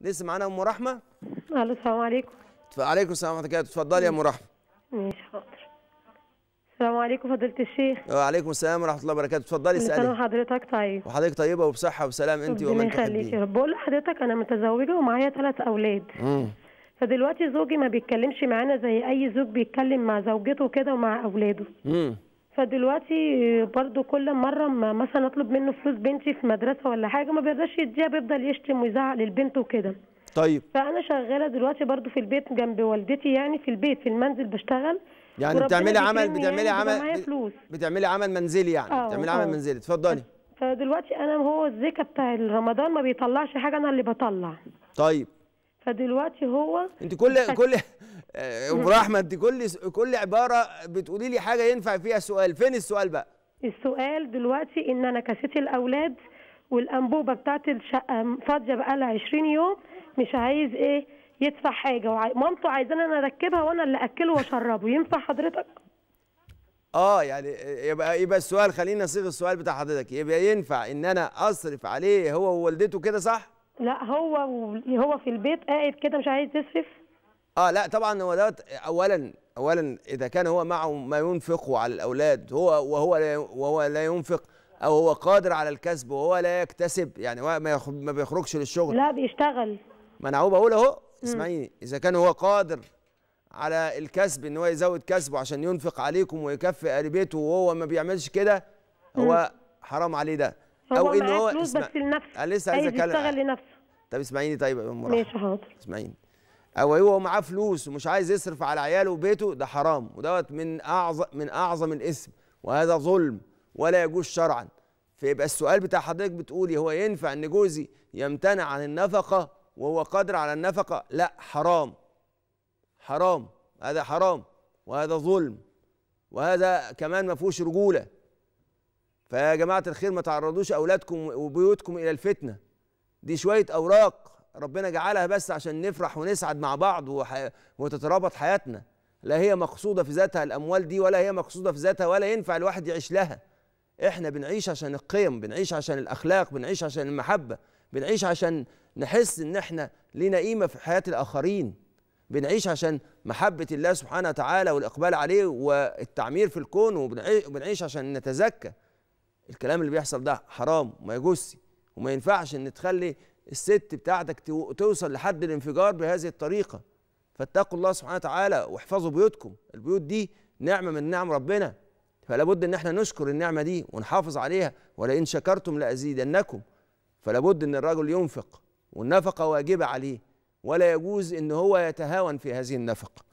لسه معانا ام رحمه الو السلام عليكم وعليكم السلام ورحمه الله وبركاته اتفضلي يا ام رحمه ماشي حاضر السلام عليكم فضيله الشيخ وعليكم السلام ورحمه الله وبركاته اتفضلي اسالي انا حضرتك طيب وحضرتك طيبه وبصحه وسلام انت ومن تحبيه بقول لحضرتك انا متزوجه ومعايا ثلاث اولاد امم فدلوقتي زوجي ما بيتكلمش معانا زي اي زوج بيتكلم مع زوجته كده ومع اولاده امم فدلوقتي برضو كل مره ما مثلا اطلب منه فلوس بنتي في مدرسه ولا حاجه ما بيرضاش يديها بيفضل يشتم ويزعق للبنت وكده طيب فانا شغاله دلوقتي برضو في البيت جنب والدتي يعني في البيت في المنزل بشتغل يعني بتعملي عمل يعني بتعملي عمل فلوس. بتعملي عمل منزلي يعني آه بتعملي عمل اه. منزلي اتفضلي فدلوقتي انا هو الزكا بتاع رمضان ما بيطلعش حاجه انا اللي بطلع طيب فدلوقتي هو انت كل كل ابو آه، احمد دي كل كل عباره بتقولي لي حاجه ينفع فيها سؤال فين السؤال بقى السؤال دلوقتي ان انا كاسيت الاولاد والانبوبه بتاعت الشقه آه، فاضيه بقى لها 20 يوم مش عايز ايه يدفع حاجه ومامته مامته عايزاني انا اركبها وانا اللي اكله واشربه ينفع حضرتك اه يعني آه، يبقى يبقى السؤال خلينا نصيغ السؤال بتاع حضرتك يبقى ينفع ان انا اصرف عليه هو ووالدته كده صح لا هو هو في البيت قاعد كده مش عايز يصرف اه لا طبعا هو دوت اولا اولا اذا كان هو معه ما ينفقه على الاولاد هو وهو لا وهو لا ينفق او هو قادر على الكسب وهو لا يكتسب يعني ما ما بيخرجش للشغل لا بيشتغل ما انا بقول اهو اسمعيني اذا كان هو قادر على الكسب ان هو يزود كسبه عشان ينفق عليكم ويكفي قريبته وهو ما بيعملش كده هو حرام عليه ده او ان هو فلوس بس لنفسه لسه عايز اتكلم يشتغل لنفسه طب اسمعيني طيب يا ام ماشي حاضر اسمعيني او هو معاه فلوس ومش عايز يصرف على عياله وبيته ده حرام ودوت من اعظم من اعظم الاثم وهذا ظلم ولا يجوز شرعا فيبقى السؤال بتاع حضرتك بتقولي هو ينفع ان جوزي يمتنع عن النفقه وهو قادر على النفقه لا حرام حرام هذا حرام وهذا ظلم وهذا كمان ما فيهوش رجوله فيا جماعه الخير ما تعرضوش اولادكم وبيوتكم الى الفتنه دي شويه اوراق ربنا جعلها بس عشان نفرح ونسعد مع بعض وتترابط حياتنا لا هي مقصودة في ذاتها الأموال دي ولا هي مقصودة في ذاتها ولا ينفع الواحد يعيش لها احنا بنعيش عشان القيم بنعيش عشان الأخلاق بنعيش عشان المحبة بنعيش عشان نحس ان احنا لينا قيمة في حياة الآخرين بنعيش عشان محبة الله سبحانه وتعالى والإقبال عليه والتعمير في الكون وبنعيش عشان نتزكى الكلام اللي بيحصل ده حرام وما يجوزش وما ينفعش ان تخلي الست بتاعتك توصل لحد الانفجار بهذه الطريقه فاتقوا الله سبحانه وتعالى واحفظوا بيوتكم البيوت دي نعمه من نعم ربنا فلا بد ان احنا نشكر النعمه دي ونحافظ عليها ولئن شكرتم لازيدنكم فلا بد ان الرجل ينفق والنفقه واجبه عليه ولا يجوز ان هو يتهاون في هذه النفقه